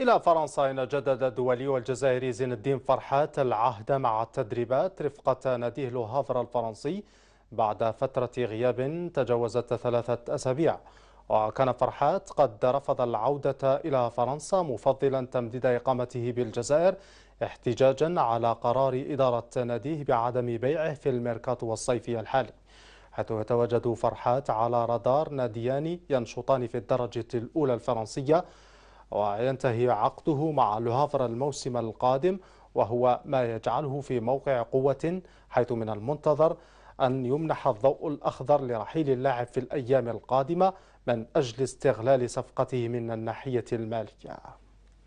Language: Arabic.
إلى فرنسا إن جدد الدولي والجزائري زين الدين فرحات العهد مع التدريبات رفقة ناديه لوهافر الفرنسي بعد فترة غياب تجاوزت ثلاثة أسابيع وكان فرحات قد رفض العودة إلى فرنسا مفضلا تمديد إقامته بالجزائر احتجاجا على قرار إدارة ناديه بعدم بيعه في الميركاتو الصيفي الحالي حيث يتواجد فرحات على رادار ناديان ينشطان في الدرجة الأولى الفرنسية وينتهي عقده مع لوهافر الموسم القادم وهو ما يجعله في موقع قوة حيث من المنتظر أن يمنح الضوء الأخضر لرحيل اللاعب في الأيام القادمة من أجل استغلال صفقته من الناحية المالية